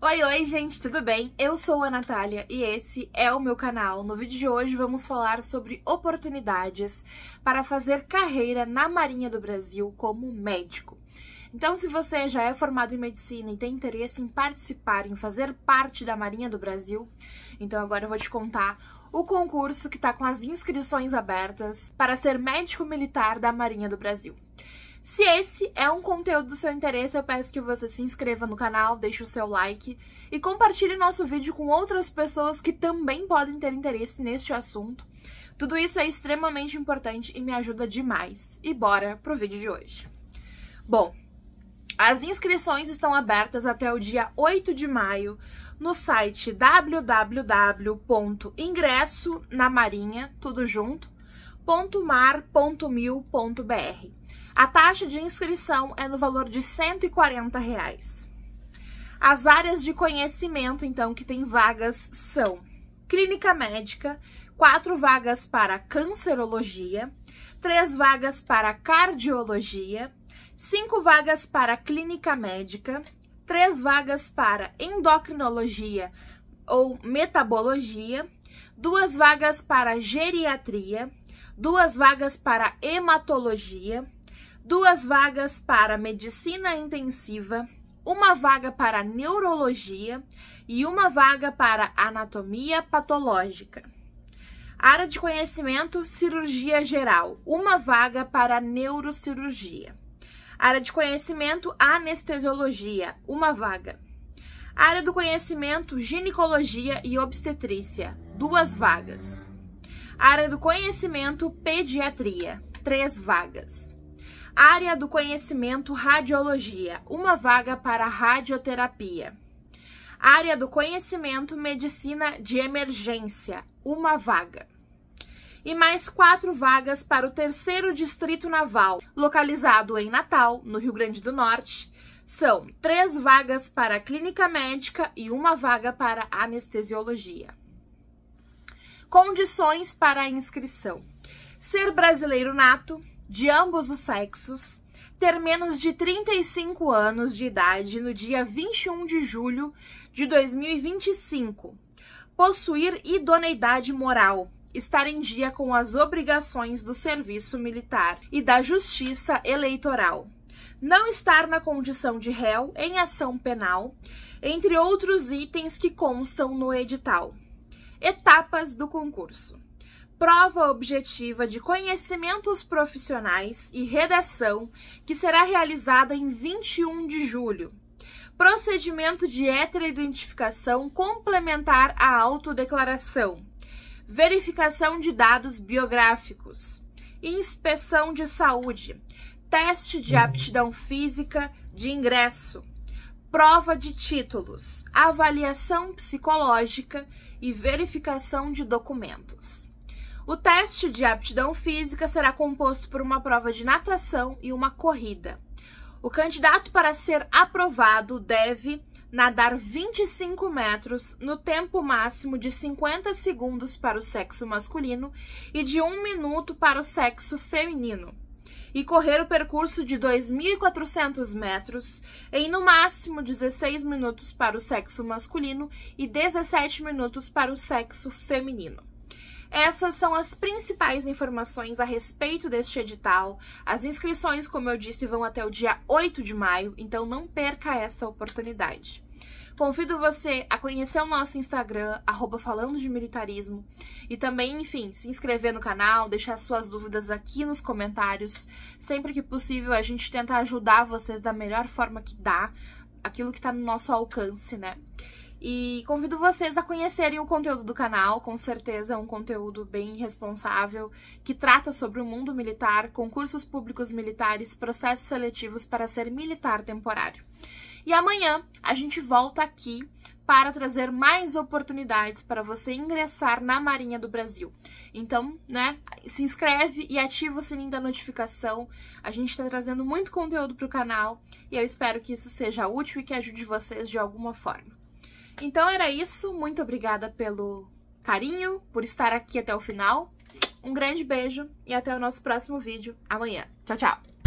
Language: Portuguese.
Oi, oi, gente, tudo bem? Eu sou a Natália e esse é o meu canal. No vídeo de hoje vamos falar sobre oportunidades para fazer carreira na Marinha do Brasil como médico. Então, se você já é formado em medicina e tem interesse em participar, em fazer parte da Marinha do Brasil, então agora eu vou te contar o concurso que está com as inscrições abertas para ser médico militar da Marinha do Brasil. Se esse é um conteúdo do seu interesse, eu peço que você se inscreva no canal, deixe o seu like e compartilhe nosso vídeo com outras pessoas que também podem ter interesse neste assunto. Tudo isso é extremamente importante e me ajuda demais. E bora pro vídeo de hoje. Bom, as inscrições estão abertas até o dia 8 de maio no site www.ingresso tudo junto, .mar.mil.br. A taxa de inscrição é no valor de 140. Reais. As áreas de conhecimento, então, que tem vagas são clínica médica, quatro vagas para cancerologia, três vagas para cardiologia, cinco vagas para clínica médica, três vagas para endocrinologia ou metabologia, duas vagas para geriatria, duas vagas para hematologia, duas vagas para medicina intensiva, uma vaga para neurologia e uma vaga para anatomia patológica. Área de conhecimento: cirurgia geral, uma vaga para neurocirurgia. Área de conhecimento: anestesiologia, uma vaga. Área do conhecimento: ginecologia e obstetrícia, duas vagas. Área do conhecimento: pediatria, três vagas. Área do conhecimento Radiologia, uma vaga para radioterapia. Área do conhecimento Medicina de Emergência, uma vaga. E mais quatro vagas para o terceiro distrito naval, localizado em Natal, no Rio Grande do Norte. São três vagas para a clínica médica e uma vaga para anestesiologia. Condições para a inscrição: ser brasileiro nato, de ambos os sexos ter menos de 35 anos de idade no dia 21 de julho de 2025, possuir idoneidade moral, estar em dia com as obrigações do serviço militar e da justiça eleitoral, não estar na condição de réu em ação penal, entre outros itens que constam no edital. Etapas do concurso prova objetiva de conhecimentos profissionais e redação, que será realizada em 21 de julho. Procedimento de heteroidentificação complementar à autodeclaração. Verificação de dados biográficos. Inspeção de saúde. Teste de aptidão física de ingresso. Prova de títulos. Avaliação psicológica e verificação de documentos. O teste de aptidão física será composto por uma prova de natação e uma corrida. O candidato, para ser aprovado, deve nadar 25 metros no tempo máximo de 50 segundos para o sexo masculino e de 1 minuto para o sexo feminino, e correr o percurso de 2.400 metros em no máximo 16 minutos para o sexo masculino e 17 minutos para o sexo feminino. Essas são as principais informações a respeito deste edital. As inscrições, como eu disse, vão até o dia 8 de maio, então não perca esta oportunidade. Convido você a conhecer o nosso Instagram, arroba falando de militarismo, e também, enfim, se inscrever no canal, deixar suas dúvidas aqui nos comentários. Sempre que possível, a gente tenta ajudar vocês da melhor forma que dá, aquilo que está no nosso alcance, né? E convido vocês a conhecerem o conteúdo do canal, com certeza é um conteúdo bem responsável, que trata sobre o mundo militar, concursos públicos militares, processos seletivos para ser militar temporário. E amanhã a gente volta aqui para trazer mais oportunidades para você ingressar na Marinha do Brasil. Então, né, se inscreve e ativa o sininho da notificação. A gente está trazendo muito conteúdo para o canal e eu espero que isso seja útil e que ajude vocês de alguma forma. Então era isso, muito obrigada pelo carinho, por estar aqui até o final. Um grande beijo e até o nosso próximo vídeo amanhã. Tchau, tchau!